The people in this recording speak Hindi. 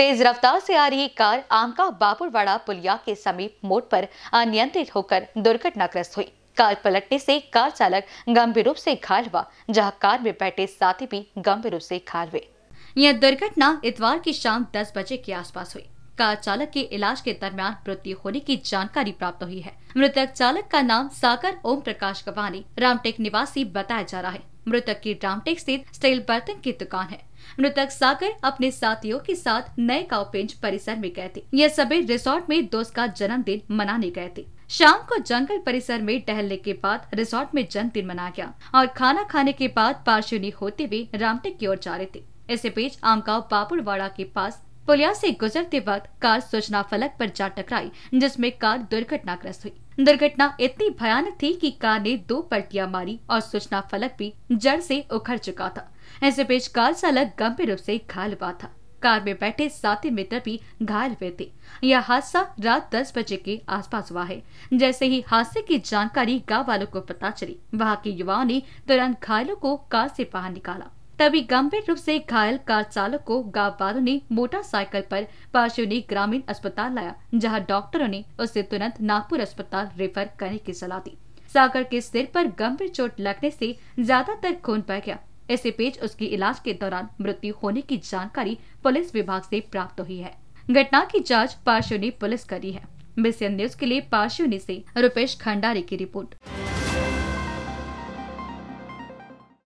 तेज रफ्तार से आ रही कार आमका बापुरवाड़ा पुलिया के समीप मोड़ पर अनियंत्रित होकर दुर्घटनाग्रस्त हुई कार पलटने से कार चालक गंभीर रूप से घायल हुआ जहां कार में बैठे साथी भी गंभीर रूप से घायल हुए यह दुर्घटना इतवार की शाम दस बजे के आसपास हुई कार चालक के इलाज के दरमियान मृत्यु होने की जानकारी प्राप्त हुई है मृतक चालक का नाम सागर ओम प्रकाश गवानी रामटेक निवासी बताया जा रहा है मृतक की रामटेक स्थित स्टील बर्तन की दुकान है मृतक सागर अपने साथियों के साथ नए गाँव पेंच परिसर में गए थे यह सभी रिसोर्ट में दोस्त का जन्मदिन मनाने गए थे शाम को जंगल परिसर में टहलने के बाद रिसोर्ट में जन्मदिन मनाया गया और खाना खाने के बाद पार्श्वनी होते हुए रामटेक की ओर जा रहे थे इसी बीच आमगांव पापुड़वाड़ा के पास पुलिया से गुजरते वक्त कार सूचना फलक पर जा टकराई जिसमें कार दुर्घटनाग्रस्त हुई दुर्घटना इतनी भयानक थी कि कार ने दो पलटिया मारी और सूचना फलक भी जड़ से उखड़ चुका था ऐसे बीच कार चालक गंभीर रूप से घायल हुआ था कार में बैठे साथी मित्र भी घायल हुए थे यह हादसा रात दस बजे के आसपास हुआ है जैसे ही हादसे की जानकारी गाँव वालों को पता चली वहाँ के युवाओं ने तुरंत घायलों को कार से बाहर निकाला तभी गंभीर रूप से घायल कार चालक को गाँव वालों ने मोटरसाइकिल पर पार्श्वनी ग्रामीण अस्पताल लाया जहां डॉक्टरों ने उसे तुरंत नागपुर अस्पताल रेफर करने की सलाह दी सागर के सिर पर गंभीर चोट लगने से ज्यादातर खून बह गया इसी बीच उसकी इलाज के दौरान मृत्यु होने की जानकारी पुलिस विभाग से प्राप्त हुई है घटना की जांच पार्श्वनी पुलिस करी है मिसियन न्यूज के लिए पार्श्वनी से रूपेश खंडारी की रिपोर्ट